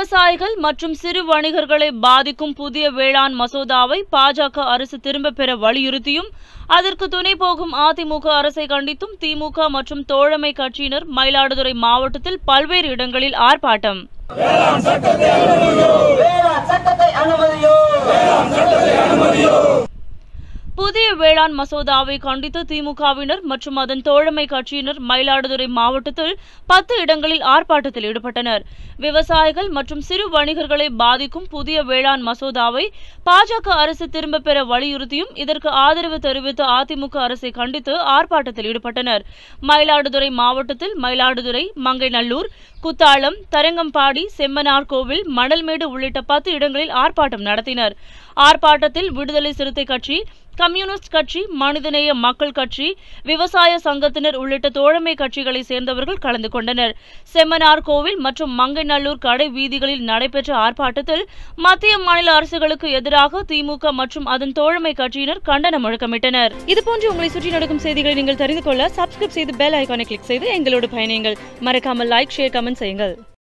விவசாயிகள் மற்றும் சிறு வணிகர்களை பாதிக்கும் புதிய வேளாண் மசோதாவை பாஜக அரசு திரும்ப பெற வலியுறுத்தியும் அதற்கு துணை போகும் அதிமுக அரசை கண்டித்தும் திமுக மற்றும் தோழமை கட்சியினர் மயிலாடுதுறை மாவட்டத்தில் பல்வேறு இடங்களில் ஆர்ப்பாட்டம் புதிய வேளாண் மசோதாவை கண்டித்து திமுகவினர் மற்றும் அதன் தோழமை கட்சியினர் மயிலாடுதுறை மாவட்டத்தில் பத்து இடங்களில் ஆர்ப்பாட்டத்தில் ஈடுபட்டனர் விவசாயிகள் மற்றும் சிறு வணிகர்களை பாதிக்கும் புதிய வேளாண் மசோதாவை பாஜக அரசு திரும்பப் பெற வலியுறுத்தியும் இதற்கு ஆதரவு தெரிவித்து அதிமுக அரசை கண்டித்து ஆர்ப்பாட்டத்தில் ஈடுபட்டனர் மயிலாடுதுறை மாவட்டத்தில் மயிலாடுதுறை மங்கைநல்லூர் குத்தாளம் தரங்கம்பாடி செம்மனார்கோவில் மணல்மேடு உள்ளிட்ட பத்து இடங்களில் ஆர்ப்பாட்டம் நடத்தினர் ஆர்ப்பாட்டத்தில் விடுதலை சிறுத்தை கட்சி கம்யூனிஸ்ட் கட்சி மனிதநேய மக்கள் கட்சி விவசாய சங்கத்தினர் உள்ளிட்ட தோழமை கட்சிகளை சேர்ந்தவர்கள் கலந்து கொண்டனர் செம்மனார் கோவில் மற்றும் மங்கைநல்லூர் கடை வீதிகளில் நடைபெற்ற ஆர்ப்பாட்டத்தில் மத்திய மாநில அரசுகளுக்கு எதிராக திமுக மற்றும் அதன் தோழமை கட்சியினர் கண்டனம் முழக்கமிட்டனர் இதுபோன்று உங்களை சுற்றி நடக்கும் செய்திகளை நீங்கள் தெரிந்து கொள்ள சப்ஸ்கிரைப் செய்து பெல் ஐக்கானை கிளிக் செய்து எங்களோடு பயணியுங்கள் மறக்காமல் லைக் ஷேர் கமெண்ட் செய்யுங்கள்